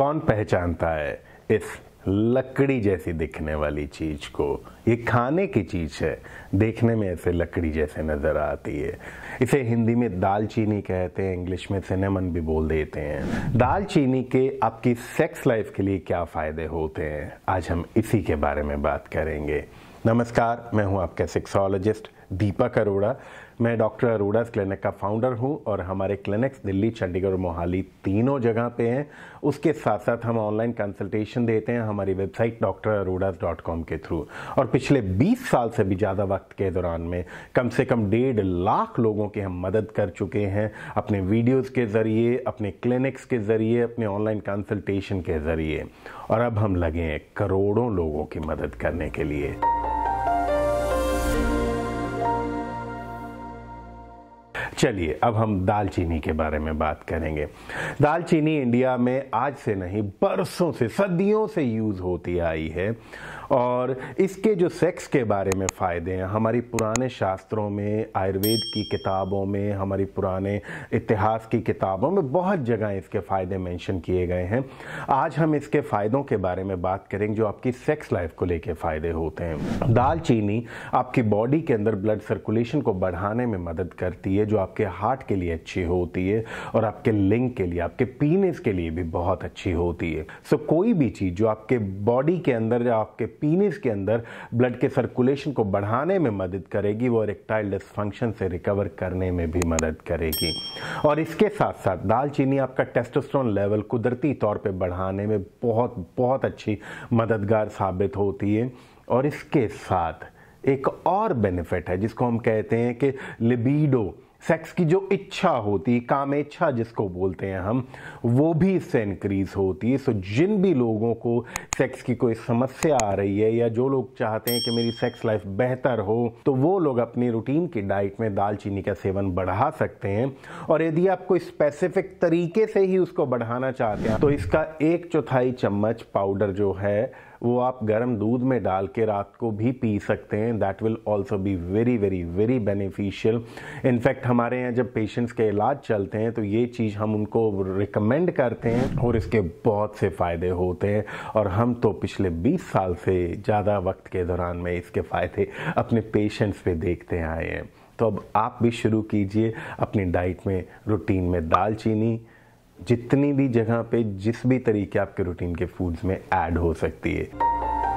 कौन पहचानता है इस लकड़ी जैसी दिखने वाली चीज को ये खाने की चीज है देखने में ऐसे लकड़ी जैसे नजर आती है इसे हिंदी में दालचीनी कहते हैं इंग्लिश में सिनेमन भी बोल देते हैं दालचीनी के आपकी सेक्स लाइफ के लिए क्या फायदे होते हैं आज हम इसी के बारे में बात करेंगे नमस्कार मैं हूं आपके सिक्सोलॉजिस्ट दीपक अरोड़ा मैं डॉक्टर अरोड़ा क्लिनिक का फाउंडर हूं और हमारे क्लिनिक्स दिल्ली चंडीगढ़ और मोहाली तीनों जगह पे हैं उसके साथ साथ हम ऑनलाइन कंसल्टेशन देते हैं हमारी website doctor Arora dot com के थ्रू और पिछले 20 साल से भी ज़्यादा वक्त के दौरान में कम से कम डेढ़ लाख लोगों की हम मदद कर चुके हैं अपने वीडियोज़ के ज़रिए अपने क्लिनिक्स के ज़रिए अपने ऑनलाइन कंसल्टेशन के ज़रिए और अब हम लगे हैं करोड़ों लोगों की मदद करने के लिए चलिए अब हम दालचीनी के बारे में बात करेंगे दालचीनी इंडिया में आज से नहीं बरसों से सदियों से यूज़ होती आई है और इसके जो सेक्स के बारे में फ़ायदे हैं हमारी पुराने शास्त्रों में आयुर्वेद की किताबों में हमारी पुराने इतिहास की किताबों में बहुत जगह इसके फ़ायदे मेंशन किए गए हैं आज हम इसके फ़ायदों के बारे में बात करेंगे जो आपकी सेक्स लाइफ को लेके फ़ायदे होते हैं दालचीनी आपकी बॉडी के अंदर ब्लड सर्कुलेशन को बढ़ाने में मदद करती है जो आप आपके हार्ट के लिए अच्छी होती है और आपके लिंग के लिए आपके पीनेस के लिए भी बहुत अच्छी होती है सो so, कोई भी चीज़ जो आपके बॉडी के अंदर या आपके पीनेस के अंदर ब्लड के सर्कुलेशन को बढ़ाने में मदद करेगी वो रेक्टाइल डिसफंक्शन से रिकवर करने में भी मदद करेगी और इसके साथ साथ दालचीनी आपका टेस्टोस्ट्रॉन लेवल कुदरती तौर पे बढ़ाने में बहुत बहुत अच्छी मददगार साबित होती है और इसके साथ एक और बेनिफिट है जिसको हम कहते हैं कि लिबीडो सेक्स की जो इच्छा होती कामेच्छा जिसको बोलते हैं हम वो भी इससे इंक्रीज होती है सो जिन भी लोगों को सेक्स की कोई समस्या आ रही है या जो लोग चाहते हैं कि मेरी सेक्स लाइफ बेहतर हो तो वो लोग अपनी रूटीन की डाइट में दालचीनी का सेवन बढ़ा सकते हैं और यदि आप कोई स्पेसिफिक तरीके से ही उसको बढ़ाना चाहते हैं तो इसका एक चौथाई चम्मच पाउडर जो है वो आप गर्म दूध में डाल के रात को भी पी सकते हैं that will also be very very very beneficial in fact हमारे यहाँ जब पेशेंट्स के इलाज चलते हैं तो ये चीज़ हम उनको रिकमेंड करते हैं और इसके बहुत से फ़ायदे होते हैं और हम तो पिछले 20 साल से ज़्यादा वक्त के दौरान में इसके फ़ायदे अपने पेशेंट्स पे देखते आए हैं तो अब आप भी शुरू कीजिए अपनी डाइट में रूटीन में दालचीनी जितनी भी जगह पे जिस भी तरीके आपके रूटीन के फूड्स में ऐड हो सकती है